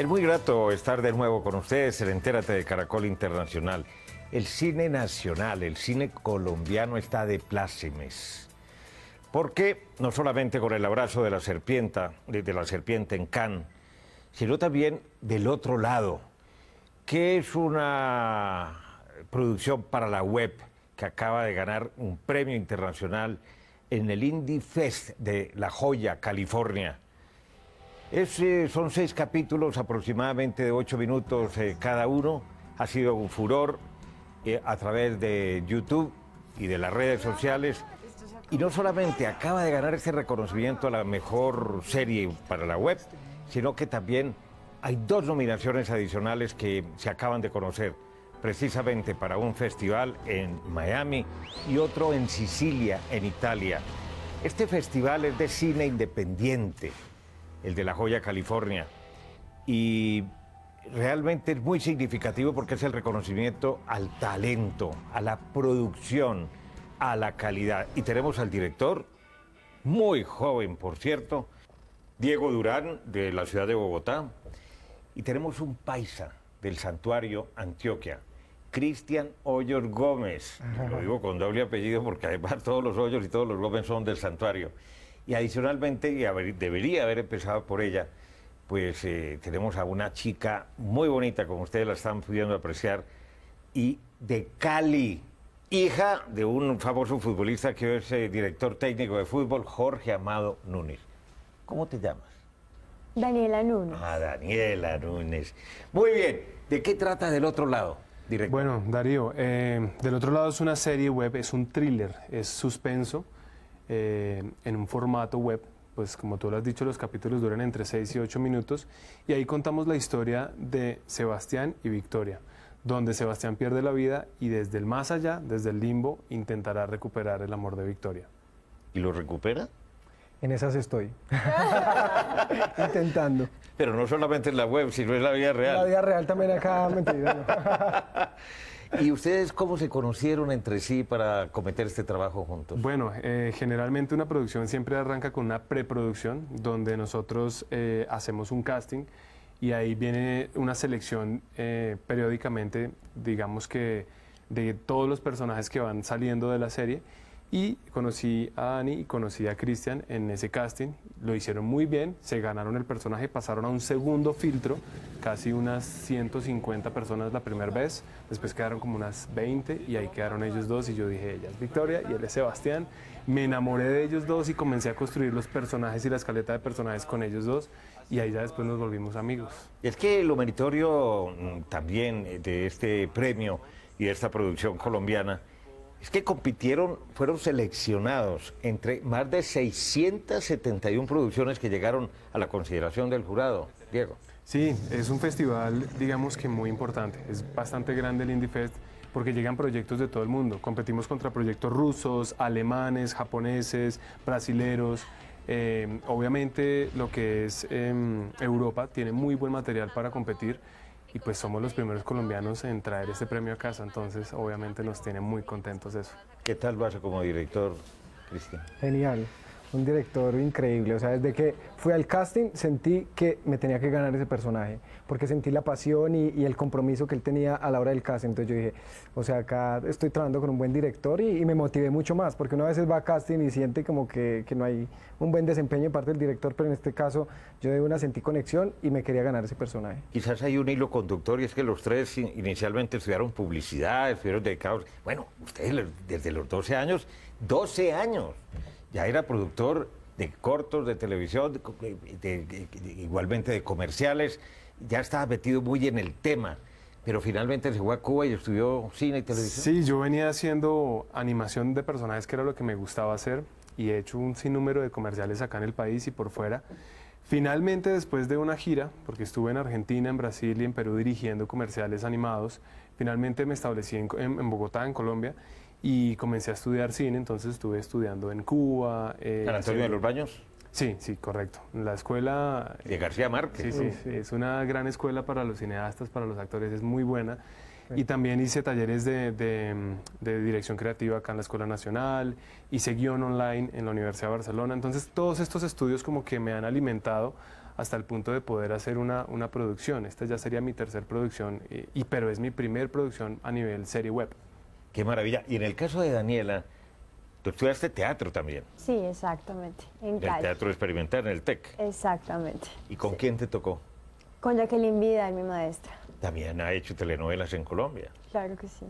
Es muy grato estar de nuevo con ustedes en Entérate de Caracol Internacional. El cine nacional, el cine colombiano está de plácemes. Porque no solamente con el abrazo de la serpiente, de la serpiente en Cannes, sino también del otro lado, que es una producción para la web que acaba de ganar un premio internacional en el Indie Fest de La Joya, California. Eh, son seis capítulos aproximadamente de ocho minutos eh, cada uno. Ha sido un furor eh, a través de YouTube y de las redes sociales. Y no solamente acaba de ganar ese reconocimiento a la mejor serie para la web, sino que también hay dos nominaciones adicionales que se acaban de conocer, precisamente para un festival en Miami y otro en Sicilia, en Italia. Este festival es de cine independiente el de La Joya, California. Y realmente es muy significativo porque es el reconocimiento al talento, a la producción, a la calidad. Y tenemos al director, muy joven por cierto, Diego Durán de la ciudad de Bogotá. Y tenemos un paisa del santuario Antioquia, Cristian Hoyos Gómez. Lo digo con doble apellido porque además todos los Hoyos y todos los Gómez son del santuario. Y adicionalmente, y debería haber empezado por ella, pues eh, tenemos a una chica muy bonita, como ustedes la están pudiendo apreciar, y de Cali, hija de un famoso futbolista que es eh, director técnico de fútbol, Jorge Amado Núñez. ¿Cómo te llamas? Daniela Núñez. Ah, Daniela Núñez. Muy bien, ¿de qué trata del otro lado? Bueno, Darío, eh, del otro lado es una serie web, es un thriller, es suspenso. Eh, en un formato web. Pues como tú lo has dicho, los capítulos duran entre 6 y 8 minutos y ahí contamos la historia de Sebastián y Victoria, donde Sebastián pierde la vida y desde el más allá, desde el limbo, intentará recuperar el amor de Victoria. ¿Y lo recupera? En esas estoy. Intentando. Pero no solamente en la web, sino en la vida real. la vida real también acá, mentira. ¿Y ustedes cómo se conocieron entre sí para cometer este trabajo juntos? Bueno, eh, generalmente una producción siempre arranca con una preproducción donde nosotros eh, hacemos un casting y ahí viene una selección eh, periódicamente, digamos que de todos los personajes que van saliendo de la serie y conocí a Dani y conocí a Cristian en ese casting. Lo hicieron muy bien, se ganaron el personaje, pasaron a un segundo filtro, casi unas 150 personas la primera vez, después quedaron como unas 20 y ahí quedaron ellos dos y yo dije, ella es Victoria y él es Sebastián. Me enamoré de ellos dos y comencé a construir los personajes y la escaleta de personajes con ellos dos y ahí ya después nos volvimos amigos. Es que lo meritorio mm, también eh, de este premio y de esta producción colombiana es que compitieron, fueron seleccionados entre más de 671 producciones que llegaron a la consideración del jurado. Diego. Sí, es un festival, digamos que muy importante. Es bastante grande el Fest porque llegan proyectos de todo el mundo. Competimos contra proyectos rusos, alemanes, japoneses, brasileros. Eh, obviamente lo que es em, Europa tiene muy buen material para competir y pues somos los primeros colombianos en traer este premio a casa, entonces obviamente nos tiene muy contentos eso. ¿Qué tal vas como director, Cristian? Genial un director increíble. O sea, desde que fui al casting sentí que me tenía que ganar ese personaje, porque sentí la pasión y, el compromiso que él tenía a la hora del casting. Entonces yo dije, o sea, acá estoy trabajando con un buen director y, me motivé mucho más, porque a veces va a casting y siente como que, que no hay un buen desempeño de parte del director, pero en este caso yo de una sentí conexión y me quería ganar ese personaje. Quizás hay un hilo conductor y es que los tres inicialmente estudiaron publicidad, estuvieron dedicados, bueno, ustedes desde los 12 años, 12 años ya era productor de cortos, de televisión, igualmente de comerciales, ya estaba metido muy en el tema. Pero finalmente se fue a Cuba y estudió cine y televisión. Sí, yo venía haciendo animación de personajes, que era lo que me gustaba hacer, y he hecho un sinnúmero de comerciales acá en el país y por fuera. Finalmente, después de una gira, porque estuve en Argentina, en Brasil y en Perú dirigiendo comerciales animados, finalmente me establecí en Bogotá, en Colombia, y comencé a estudiar cine, entonces estuve estudiando en Cuba. Eh, ¿San Antonio de los Baños? Sí, sí, correcto. La escuela... De García Márquez. Sí, sí, es una gran escuela para los cineastas, para los actores, es muy buena. Y también hice talleres de, dirección creativa acá en la Escuela Nacional, hice guión online en la Universidad de Barcelona. Entonces todos estos estudios como que me han alimentado hasta el punto de poder hacer una, producción. Esta ya sería mi tercer producción, eh, pero es mi primer producción a nivel serie web. Qué maravilla. Y en el caso de Daniela, tú estudiaste teatro también. Sí, exactamente. En, en el Teatro Experimental, en el TEC. Exactamente. ¿Y con quién te tocó? Con Jacqueline Vida, mi maestra. También ha hecho telenovelas en Colombia. Claro que sí.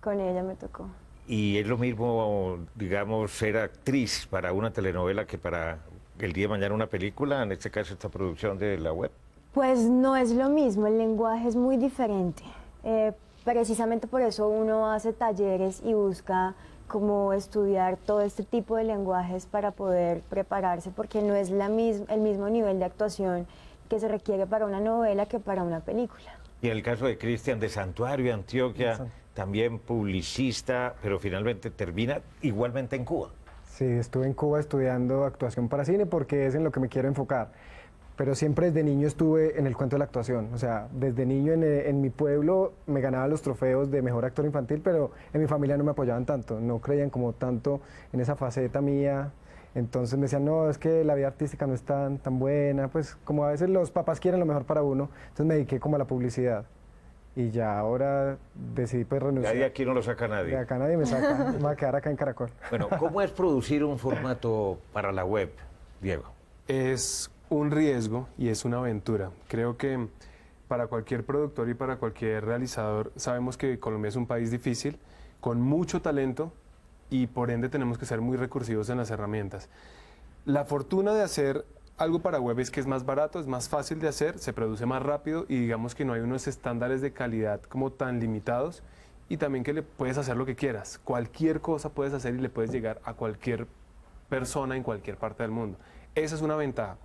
Con ella me tocó. Y es lo mismo, digamos, ser actriz para una telenovela que para el día de mañana una película, en este caso esta producción de la web. Pues no es lo mismo, el lenguaje es muy diferente. Eh, precisamente por eso uno hace talleres y busca cómo estudiar todo este tipo de lenguajes para poder prepararse, porque no es el mismo nivel de actuación que se requiere para una novela que para una película. Y en el caso de Cristian de Santuario, Antioquia, también publicista, pero finalmente termina igualmente en Cuba. Sí, estuve en Cuba estudiando actuación para cine porque es en lo que me quiero enfocar pero siempre desde niño estuve en el cuento de la actuación. O sea, desde niño en, eh, mi pueblo me ganaba los trofeos de mejor actor infantil, pero en mi familia no me apoyaban tanto, no creían como tanto en esa faceta mía. Entonces me decían, no, es que la vida artística no es tan, tan buena, pues como a veces los papás quieren lo mejor para uno, entonces me dediqué como a la publicidad. Y ya ahora decidí pues renunciar. De aquí no lo saca nadie. acá nadie me saca, me a quedar acá en Caracol. Bueno, ¿cómo es producir un formato para la web, Diego? Es un riesgo y es una aventura. Creo que para cualquier productor y para cualquier realizador sabemos que Colombia es un país difícil, con mucho talento y por ende tenemos que ser muy recursivos en las herramientas. La fortuna de hacer algo para web es que es más barato, es más fácil de hacer, se produce más rápido y digamos que no hay unos estándares de calidad como tan limitados y también que le puedes hacer lo que quieras. Cualquier cosa puedes hacer y le puedes llegar a cualquier persona en cualquier parte del mundo. Esa es una ventaja.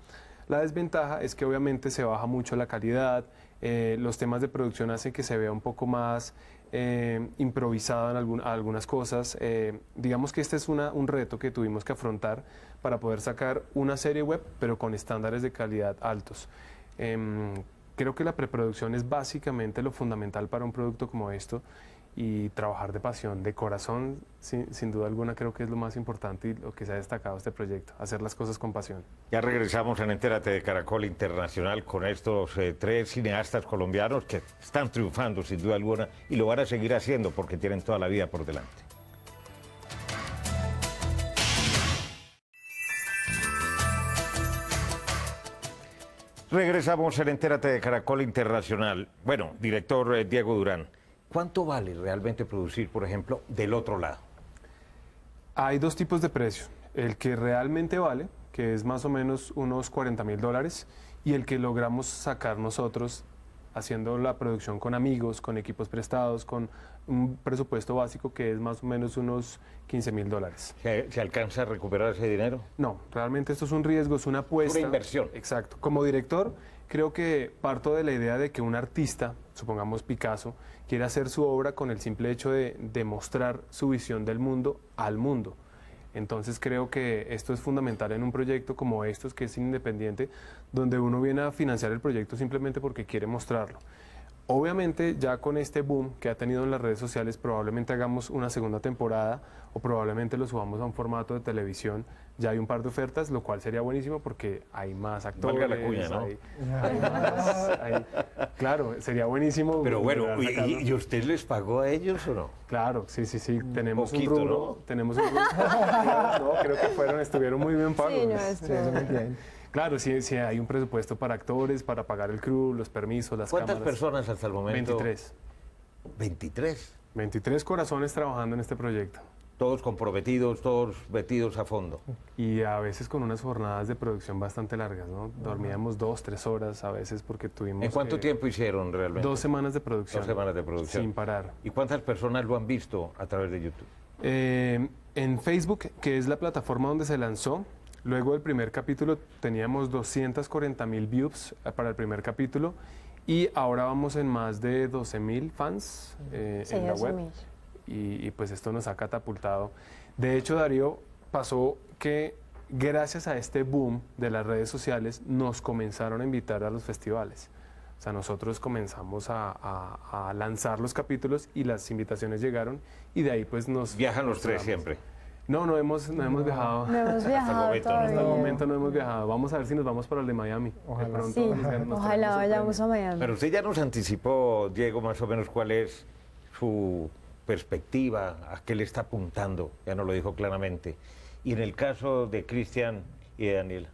La desventaja es que obviamente se baja mucho la calidad, eh, los temas de producción hacen que se vea un poco más eh, improvisado en algunas cosas. Eh, digamos que este es un reto que tuvimos que afrontar para poder sacar una serie web, pero con estándares de calidad altos. Em, creo que la preproducción es básicamente lo fundamental para un producto como esto y trabajar de pasión, de corazón, sin, duda alguna creo que es lo más importante y lo que se ha destacado este proyecto, hacer las cosas con pasión. Ya regresamos en Entérate de Caracol Internacional con estos eh, tres cineastas colombianos que están triunfando sin duda alguna y lo van a seguir haciendo porque tienen toda la vida por delante. Regresamos en Entérate de Caracol Internacional. Bueno, director eh, Diego Durán. ¿Cuánto vale realmente producir, por ejemplo, del otro lado? Hay dos tipos de precio. El que realmente vale, que es más o menos unos 40 mil dólares, y el que logramos sacar nosotros haciendo la producción con amigos, con equipos prestados, con un presupuesto básico que es más o menos unos 15 mil dólares. ¿Se, ¿Se, alcanza a recuperar ese dinero? No, realmente esto es un riesgo, es una apuesta. Una inversión. Exacto. Como director, creo que parto de la idea de que un artista, supongamos Picasso, quiere hacer su obra con el simple hecho de demostrar su visión del mundo al mundo. Entonces creo que esto es fundamental en un proyecto como estos, que es independiente, donde uno viene a financiar el proyecto simplemente porque quiere mostrarlo. Obviamente ya con este boom que ha tenido en las redes sociales probablemente hagamos una segunda temporada o probablemente lo subamos a un formato de televisión ya hay un par de ofertas, lo cual sería buenísimo porque hay más actores. La cuña, ¿no? claro, sería buenísimo. Pero bueno, ¿y, usted les pagó a ellos o no? Claro, sí, sí, sí. Tenemos un rubro. ¿no? Tenemos un rubro. no, creo que fueron, estuvieron muy bien pagos. Sí, Claro, sí, sí, hay un presupuesto para actores, para pagar el crew, los permisos, las cámaras. ¿Cuántas personas hasta el momento? 23. ¿23? 23 corazones trabajando en este proyecto todos comprometidos, todos metidos a fondo. Y a veces con unas jornadas de producción bastante largas, ¿no? Dormíamos dos, tres horas a veces porque tuvimos... ¿En cuánto tiempo hicieron realmente? Dos semanas de producción. Dos semanas de producción. Sin parar. ¿Y cuántas personas lo han visto a través de YouTube? Eh, en Facebook, que es la plataforma donde se lanzó, luego del primer capítulo teníamos 240 mil views eh, para el primer capítulo y ahora vamos en más de 12 mil fans eh, sí, en la web y, pues esto nos ha catapultado. De hecho, Darío, pasó que gracias a este boom de las redes sociales nos comenzaron a invitar a los festivales. O sea, nosotros comenzamos a, lanzar los capítulos y las invitaciones llegaron y de ahí pues nos... Viajan los tres siempre. No, no hemos, no, hemos viajado. hasta, el momento, hasta momento no hemos viajado. Vamos a ver si nos vamos para el de Miami. Ojalá. sí. ojalá vayamos a Miami. Pero usted ya nos anticipó, Diego, más o menos cuál es su perspectiva, a qué le está apuntando, ya nos lo dijo claramente. Y en el caso de Cristian y de Daniela.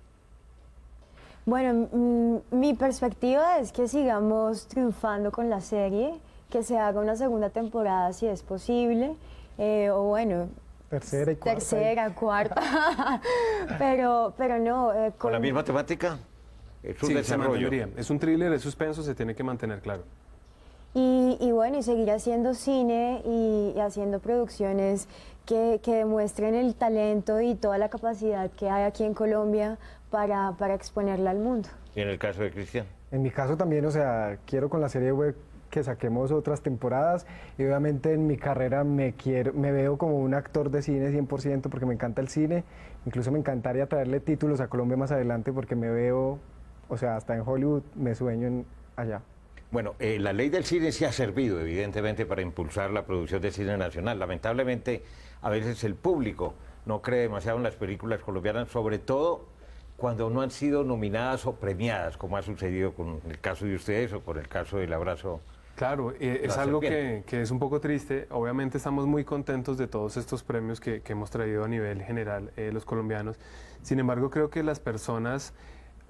Bueno, mm, mi perspectiva es que sigamos triunfando con la serie, que se haga una segunda temporada si es posible, eh, o bueno... Tercera y cuarta. Tercera, cuarta. pero, pero no... Eh, con... la misma temática? Es un desarrollo. es un thriller, es suspenso, se tiene que mantener claro. Y, bueno, y seguir haciendo cine y, haciendo producciones que, demuestren el talento y toda la capacidad que hay aquí en Colombia para, exponerla al mundo. ¿Y en el caso de Cristian? En mi caso también, o sea, quiero con la serie web que saquemos otras temporadas y obviamente en mi carrera me quiero me veo como un actor de cine 100% porque me encanta el cine, incluso me encantaría traerle títulos a Colombia más adelante porque me veo, o sea, hasta en Hollywood me sueño en allá. Bueno, eh, la ley del cine sí ha servido, evidentemente, para impulsar la producción de cine nacional. Lamentablemente, a veces el público no cree demasiado en las películas colombianas, sobre todo cuando no han sido nominadas o premiadas, como ha sucedido con el caso de ustedes o con el caso del abrazo Claro, eh, es algo que, es un poco triste. Obviamente estamos muy contentos de todos estos premios que, hemos traído a nivel general eh, los colombianos. Sin embargo, creo que las personas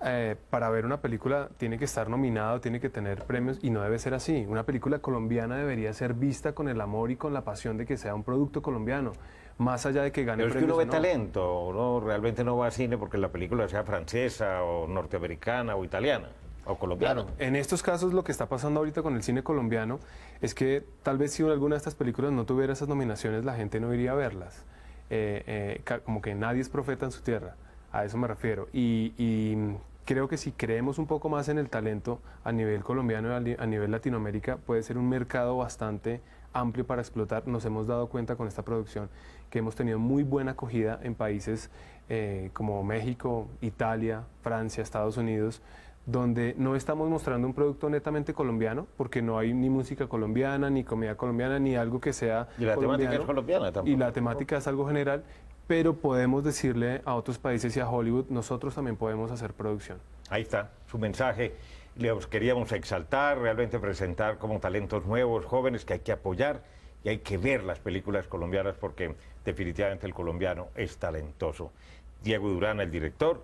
eh, para ver una película tiene que estar nominado, tiene que tener premios y no debe ser así. Una película colombiana debería ser vista con el amor y con la pasión de que sea un producto colombiano, más allá de que gane Pero es que uno ve talento, uno realmente no va al cine porque la película sea francesa o norteamericana o italiana. O colombiana. en estos casos lo que está pasando ahorita con el cine colombiano es que tal vez si alguna de estas películas no tuviera esas nominaciones la gente no iría a verlas. Eh, eh, como que nadie es profeta en su tierra, a eso me refiero. y, y creo que si creemos un poco más en el talento a nivel colombiano y a nivel Latinoamérica, puede ser un mercado bastante amplio para explotar. Nos hemos dado cuenta con esta producción que hemos tenido muy buena acogida en países eh, como México, Italia, Francia, Estados Unidos, donde no estamos mostrando un producto netamente colombiano, porque no hay ni música colombiana, ni comida colombiana, ni algo que sea... Y la temática es colombiana Y la temática es algo general, pero podemos decirle a otros países y a Hollywood, nosotros también podemos hacer producción. Ahí está, su mensaje. le queríamos exaltar, realmente presentar como talentos nuevos, jóvenes que hay que apoyar y hay que ver las películas colombianas porque definitivamente el colombiano es talentoso. Diego Durán, el director,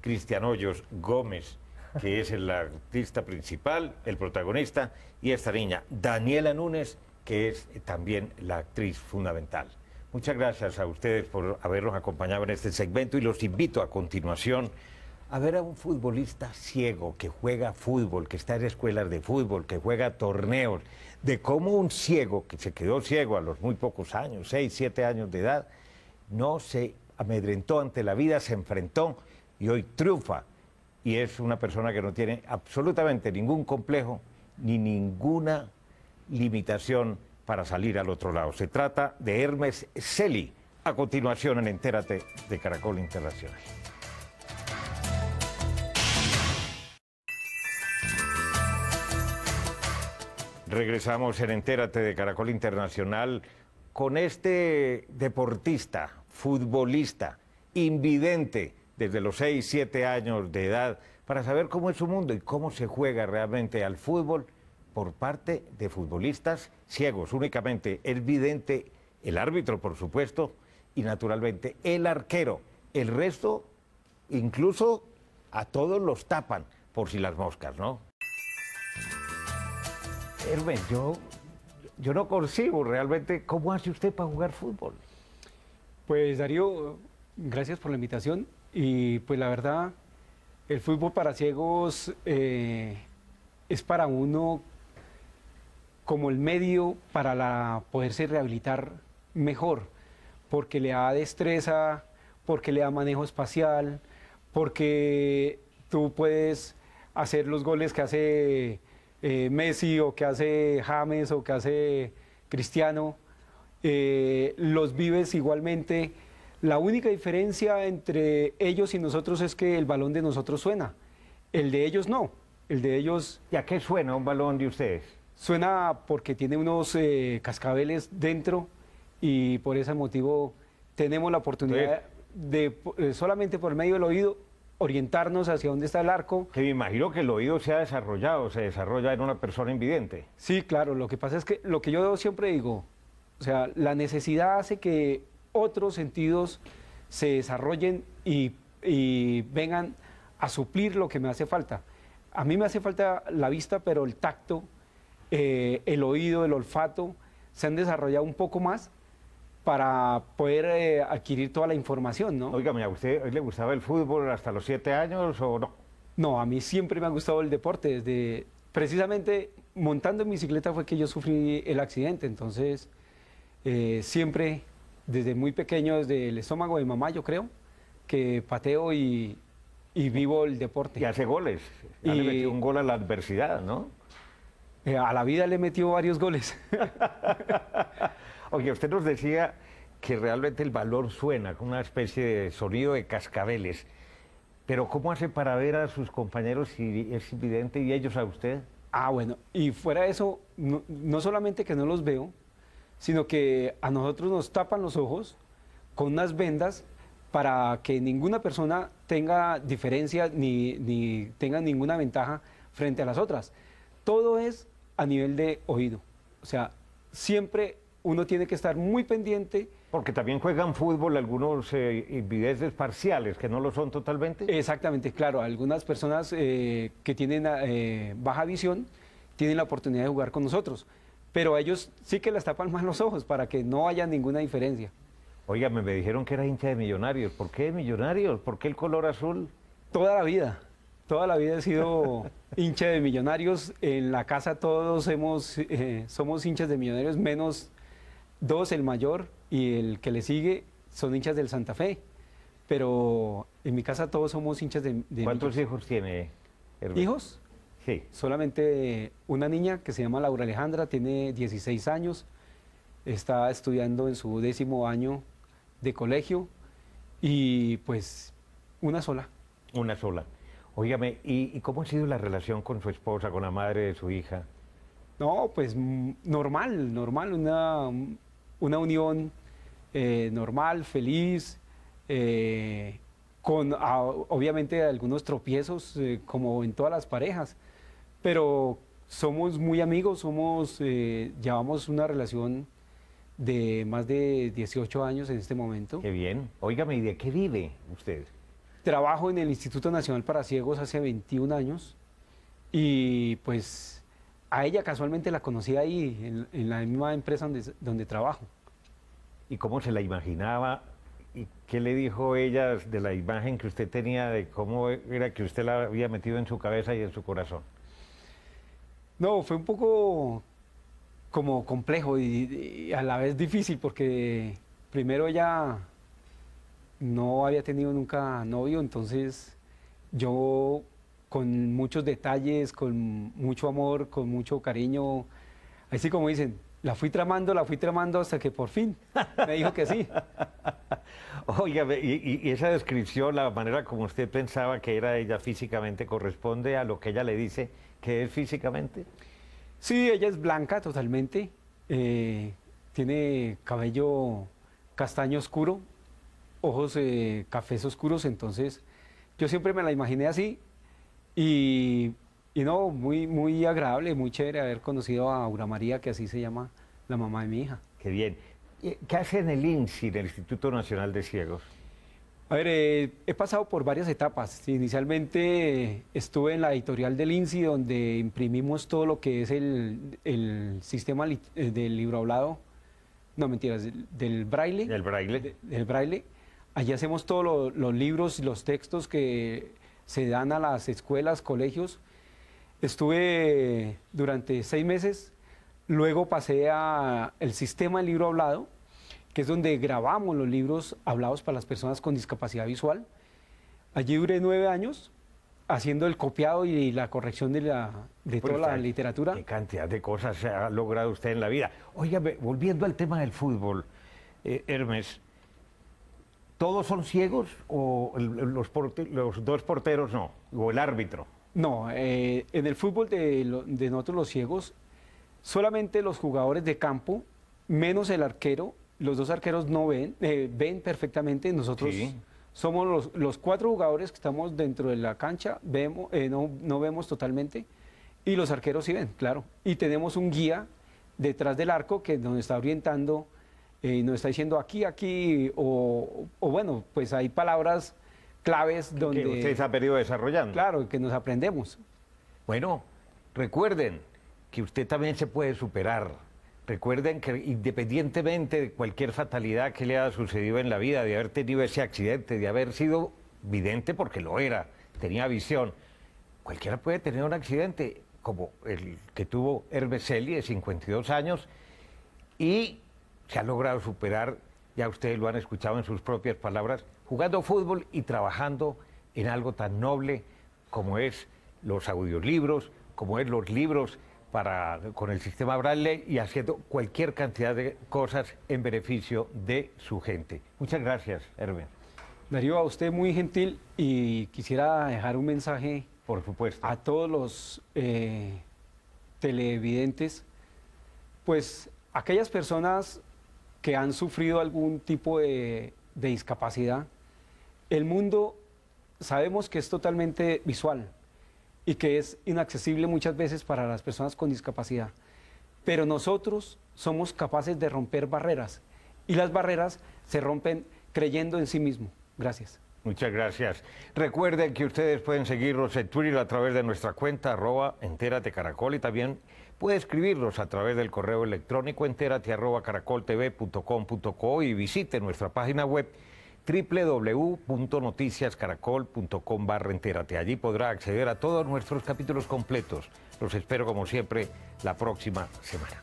Cristian Hoyos Gómez, que es el artista principal, el protagonista, y esta niña, Daniela Núñez, que es también la actriz fundamental. Muchas gracias a ustedes por habernos acompañado en este segmento y los invito a continuación a ver a un futbolista ciego que juega fútbol, que está en escuelas de fútbol, que juega torneos, de cómo un ciego que se quedó ciego a los muy pocos años, seis, siete años de edad, no se amedrentó ante la vida, se enfrentó y hoy triunfa. Y es una persona que no tiene absolutamente ningún complejo ni ninguna limitación para salir al otro lado. Se trata de Hermes Celi. A continuación en Entérate de Caracol Internacional. Regresamos en Entérate de Caracol Internacional con este deportista, futbolista, invidente desde los 6, 7 años de edad, para saber cómo es su mundo y cómo se juega realmente al fútbol por parte de futbolistas ciegos únicamente. Es vidente el árbitro, por supuesto, y naturalmente el arquero. El resto, incluso a todos los tapan por si las moscas, ¿no? Hermes, yo, yo no consigo realmente cómo hace usted para jugar fútbol. Pues Darío, gracias por la invitación y pues la verdad, el fútbol para ciegos eh, es para uno como el medio para la, poderse rehabilitar mejor, porque le da destreza, porque le da manejo espacial, porque tú puedes hacer los goles que hace eh, Messi o que hace James o que hace Cristiano, eh, los vives igualmente. La única diferencia entre ellos y nosotros es que el balón de nosotros suena, el de ellos no, el de ellos... ya a qué suena un balón de ustedes? Suena porque tiene unos eh, cascabeles dentro y por ese motivo tenemos la oportunidad de, eh, solamente por medio del oído, orientarnos hacia dónde está el arco. Que me imagino que el oído se ha desarrollado, se desarrolla en una persona invidente. Sí, claro, lo que pasa es que lo que yo siempre digo, o sea, la necesidad hace que otros sentidos se desarrollen y, y vengan a suplir lo que me hace falta. A mí me hace falta la vista, pero el tacto eh, el oído, el olfato, se han desarrollado un poco más para poder eh, adquirir toda la información, ¿no? Oiga, ¿a usted le gustaba el fútbol hasta los siete años o no? No, a mí siempre me ha gustado el deporte. Desde, precisamente montando en bicicleta fue que yo sufrí el accidente, entonces eh, siempre, desde muy pequeño, desde el estómago de mamá, yo creo, que pateo y, vivo el deporte. Y hace goles. y, un gol a la adversidad, ¿no? Eh, a la vida le metió varios goles. Oye, usted nos decía que realmente el valor suena con una especie de sonido de cascabeles. Pero ¿cómo hace para ver a sus compañeros si es evidente y ellos a usted? Ah, bueno, y fuera de eso, no, solamente que no los veo, sino que a nosotros nos tapan los ojos con unas vendas para que ninguna persona tenga diferencia ni, ni tenga ninguna ventaja frente a las otras. Todo es a nivel de oído. O sea, siempre uno tiene que estar muy pendiente. Porque también juegan fútbol algunos eh, invideces parciales que no lo son totalmente. Exactamente, claro. Algunas personas eh, que tienen eh, baja visión tienen la oportunidad de jugar con nosotros, pero a ellos sí que les tapan más los ojos para que no haya ninguna diferencia. Oiga, me dijeron que era hincha de Millonarios. ¿Por qué Millonarios? ¿Por qué el color azul? Toda la vida. Toda la vida he sido hincha de millonarios. En la casa todos eh, somos hinchas de millonarios, menos dos, el mayor y el que le sigue, son hinchas del Santa Fe. Pero en mi casa todos somos hinchas de, millonarios. ¿Cuántos hijos tiene? ¿Hijos? Sí. Solamente una niña que se llama Laura Alejandra, tiene 16 años, está estudiando en su décimo año de colegio y pues una sola. Una sola. Óigame, ¿y, cómo ha sido la relación con su esposa, con la madre de su hija? No, pues mm, normal, normal, una, unión eh, normal, feliz, eh, con obviamente algunos tropiezos eh, como en todas las parejas, pero somos muy amigos, somos, llevamos una relación de más de 18 años en este momento. Qué bien. Óigame, ¿y de qué vive usted? Trabajo en el Instituto Nacional para Ciegos hace 21 años y pues a ella casualmente la conocí ahí, en, la misma empresa donde, trabajo. ¿Y cómo se la imaginaba ¿Y qué le dijo ella de la imagen que usted tenía, de cómo era que usted la había metido en su cabeza y en su corazón? No, fue un poco como complejo y a la vez difícil, porque primero ella no había tenido nunca novio, entonces yo con muchos detalles, con mucho amor, con mucho cariño, así como dicen, la fui tramando, la fui tramando hasta que por fin me dijo que sí. Oiga, y, esa descripción, la manera como usted pensaba que era ella físicamente, corresponde a lo que ella le dice que es físicamente. Sí, ella es blanca totalmente, eh, tiene cabello castaño oscuro, ojos eh, cafés oscuros, entonces yo siempre me la imaginé así y, no, muy, muy agradable, muy chévere haber conocido a Aura María, que así se llama la mamá de mi hija. Qué bien. ¿Qué hace en el INSI, en el Instituto Nacional de Ciegos? A ver, eh, he pasado por varias etapas. Inicialmente eh, estuve en la editorial del INSI, donde imprimimos todo lo que es el, sistema del libro hablado, no mentiras, del, braille. Del braille. del braille. Allí hacemos todos los libros y los textos que se dan a las escuelas, colegios. Estuve durante seis meses, luego pasé al sistema de libro hablado, que es donde grabamos los libros hablados para las personas con discapacidad visual. Allí duré nueve años haciendo el copiado y la corrección de, la, toda la literatura. Qué cantidad de cosas ha logrado usted en la vida. Oiga, volviendo al tema del fútbol, eh, Hermes, ¿Todos son ciegos o los, dos porteros no? ¿O el árbitro? No, eh, en el fútbol de, nosotros los ciegos, solamente los jugadores de campo, menos el arquero, los dos arqueros no ven, eh, ven perfectamente, nosotros... Somos los, cuatro jugadores que estamos dentro de la cancha, vemos, eh, no vemos totalmente, y los arqueros sí ven, claro. Y tenemos un guía detrás del arco que nos está orientando eh, y nos está diciendo aquí, aquí, o, bueno, pues hay palabras claves donde... Que se ha venido desarrollando. Claro, que nos aprendemos. Bueno, recuerden que usted también se puede superar. Recuerden que independientemente de cualquier fatalidad que le haya sucedido en la vida, de haber tenido ese accidente, de haber sido vidente porque lo era, tenía visión, cualquiera puede tener un accidente como el que tuvo Hermes Selye, de 52 años y se ha logrado superar, ya ustedes lo han escuchado en sus propias palabras, jugando fútbol y trabajando en algo tan noble como es los audiolibros, como es los libros para, con el sistema Braille y haciendo cualquier cantidad de cosas en beneficio de su gente. Muchas gracias, Hermen. Darío, a usted muy gentil y quisiera dejar un mensaje Por supuesto. a todos los eh, televidentes, pues aquellas personas que han sufrido algún tipo de, discapacidad. El mundo sabemos que es totalmente visual y que es inaccesible muchas veces para las personas con discapacidad, pero nosotros somos capaces de romper barreras y las barreras se rompen creyendo en sí mismo. Gracias. Muchas gracias. Recuerden que ustedes pueden seguirnos en Twitter a través de nuestra cuenta arroba entérate caracol y también Puede escribirnos a través del correo electrónico entérate y visite nuestra página web www.noticiascaracol.com barra entérate. Allí podrá acceder a todos nuestros capítulos completos. Los espero como siempre la próxima semana.